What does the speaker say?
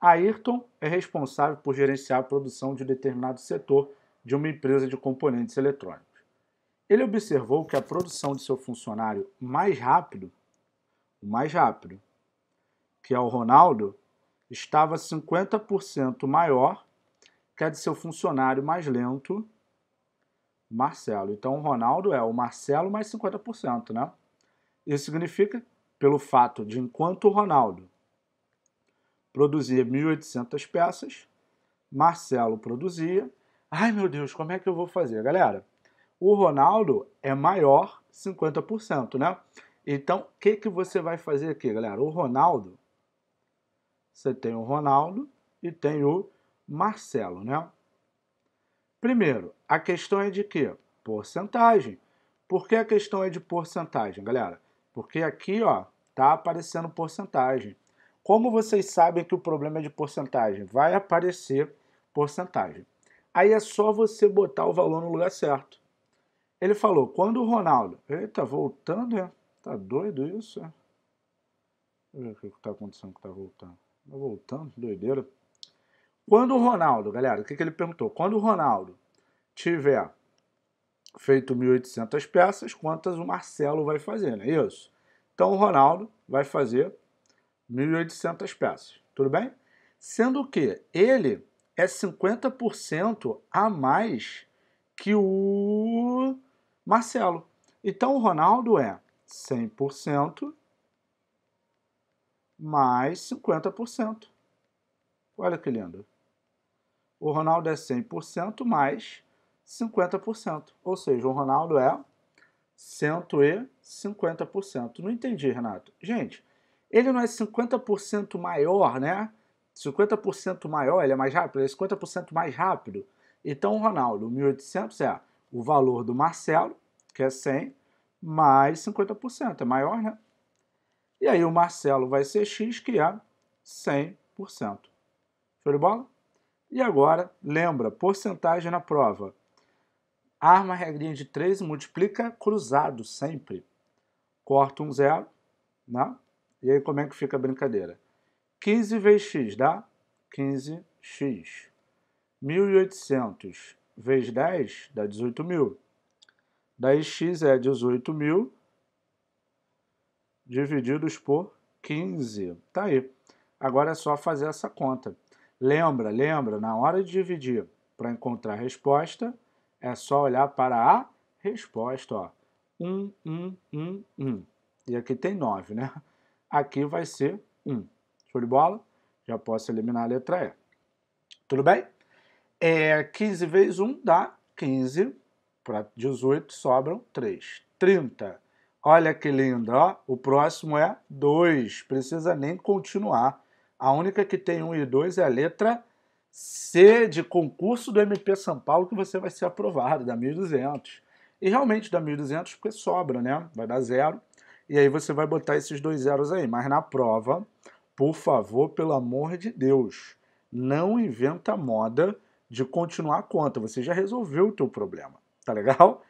Ayrton é responsável por gerenciar a produção de determinado setor de uma empresa de componentes eletrônicos. Ele observou que a produção de seu funcionário mais rápido, o mais rápido, que é o Ronaldo, estava 50% maior que a de seu funcionário mais lento, Marcelo. Então o Ronaldo é o Marcelo mais 50%, né? Isso significa, pelo fato de enquanto o Ronaldo produzia 1.800 peças, Marcelo produzia. Ai meu Deus, como é que eu vou fazer? Galera, o Ronaldo é maior 50%, né? Então, o que, que você vai fazer aqui, galera? O Ronaldo, você tem o Ronaldo e tem o Marcelo, né? Primeiro, a questão é de quê? Porcentagem. Por que a questão é de porcentagem, galera? Porque aqui, ó, tá aparecendo porcentagem. Como vocês sabem que o problema é de porcentagem? Vai aparecer porcentagem. Aí é só você botar o valor no lugar certo. Ele falou, quando o Ronaldo... Eita, voltando, é? Tá doido isso, é? o que está acontecendo que está voltando. Tá voltando, doideira. Quando o Ronaldo, galera, o que, que ele perguntou? Quando o Ronaldo tiver feito 1.800 peças, quantas o Marcelo vai fazer, não é isso? Então o Ronaldo vai fazer 1.800 peças, tudo bem? Sendo que ele é 50% a mais que o Marcelo. Então o Ronaldo é 100% mais 50%. Olha que lindo. O Ronaldo é 100% mais 50%. Ou seja, o Ronaldo é 150%. Não entendi, Renato. Gente, ele não é 50% maior, né? 50% maior, ele é mais rápido, ele é 50% mais rápido. Então, Ronaldo, 1.800 é o valor do Marcelo, que é 100, mais 50%, é maior, né? E aí o Marcelo vai ser X, que é 100%. Show de bola? E agora, lembra, porcentagem na prova. Arma a regrinha de 3, multiplica cruzado sempre. Corta um zero, né? E aí como é que fica a brincadeira? 15 vezes x dá 15x. 1.800 vezes 10 dá 18.000. Daí x é 18.000 divididos por 15. Tá aí. Agora é só fazer essa conta. Lembra, lembra, na hora de dividir para encontrar a resposta, é só olhar para a resposta. Ó. 1, 1, 1, 1. E aqui tem 9, né? aqui vai ser 1. Show de bola? Já posso eliminar a letra E. Tudo bem? É, 15 vezes 1 dá 15. Para 18 sobram 3. 30. Olha que lindo, ó. O próximo é 2. Precisa nem continuar. A única que tem 1 e 2 é a letra C de concurso do MP São Paulo que você vai ser aprovado, da 1.200. E realmente dá 1.200 porque sobra, né? Vai dar zero. E aí você vai botar esses dois zeros aí. Mas na prova, por favor, pelo amor de Deus, não inventa moda de continuar a conta. Você já resolveu o teu problema, tá legal?